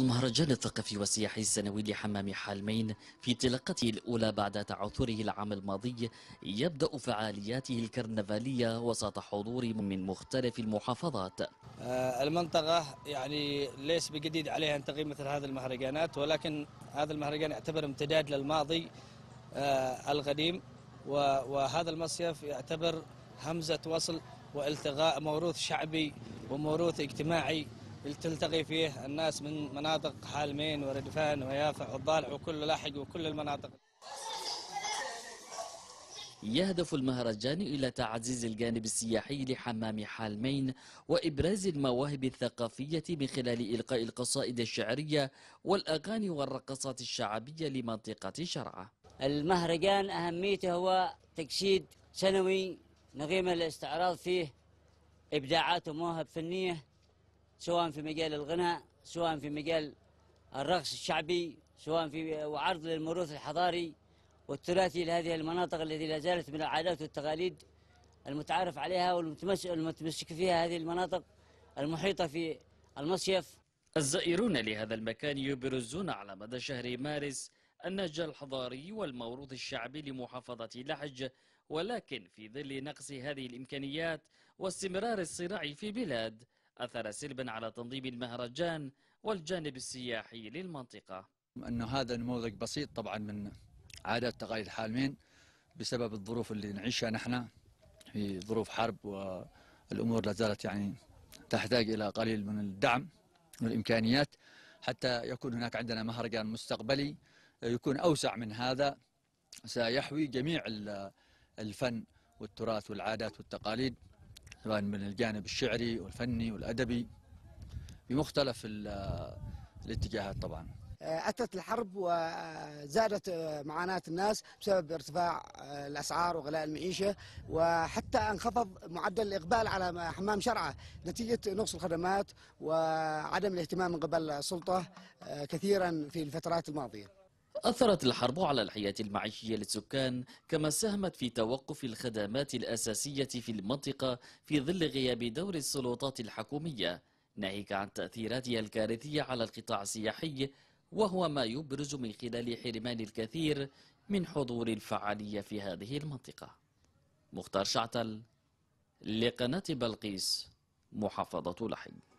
المهرجان الثقافي والسياحي السنوي لحمام حالمين في انطلاقته الأولى بعد تعثره العام الماضي يبدأ فعالياته الكرنفالية وسط حضور من مختلف المحافظات آه، المنطقة يعني ليس بجديد عليها أن تقيم مثل هذه المهرجانات ولكن هذا المهرجان يعتبر امتداد للماضي آه، القديم وهذا المصيف يعتبر همزة وصل والتغاء موروث شعبي وموروث اجتماعي تلتقي فيه الناس من مناطق حالمين وردفان ويافع والضالع وكل لاحق وكل المناطق يهدف المهرجان إلى تعزيز الجانب السياحي لحمام حالمين وإبراز المواهب الثقافية من خلال إلقاء القصائد الشعرية والأغاني والرقصات الشعبية لمنطقة شرعة المهرجان أهميته هو تجسيد سنوي نغيم الاستعراض فيه إبداعات ومواهب فنية سواء في مجال الغناء سواء في مجال الرقص الشعبي سواء في وعرض للموروث الحضاري والتراثي لهذه المناطق التي لا زالت من العادات والتقاليد المتعارف عليها والمتمسك فيها هذه المناطق المحيطة في المصيف الزائرون لهذا المكان يبرزون على مدى شهر مارس النهج الحضاري والموروث الشعبي لمحافظة لحج ولكن في ظل نقص هذه الإمكانيات واستمرار الصراع في بلاد أثر سلبا على تنظيم المهرجان والجانب السياحي للمنطقة أنه هذا نموذج بسيط طبعا من عادات تقاليد الحالمين بسبب الظروف اللي نعيشها نحن في ظروف حرب والأمور لا زالت يعني تحتاج إلى قليل من الدعم والإمكانيات حتى يكون هناك عندنا مهرجان مستقبلي يكون أوسع من هذا سيحوي جميع الفن والتراث والعادات والتقاليد سواء من الجانب الشعري والفني والأدبي بمختلف الاتجاهات طبعا أتت آه، الحرب وزادت آه، معاناة الناس بسبب ارتفاع آه، الأسعار وغلاء المعيشة وحتى انخفض معدل الإقبال على حمام شرعة نتيجة نقص الخدمات وعدم الاهتمام من قبل السلطة كثيرا في الفترات الماضية أثرت الحرب على الحياة المعيشية للسكان كما ساهمت في توقف الخدمات الأساسية في المنطقة في ظل غياب دور السلطات الحكومية ناهيك عن تأثيراتها الكارثية على القطاع السياحي وهو ما يبرز من خلال حرمان الكثير من حضور الفعالية في هذه المنطقة مختار شعتل لقناة بلقيس محافظة لحج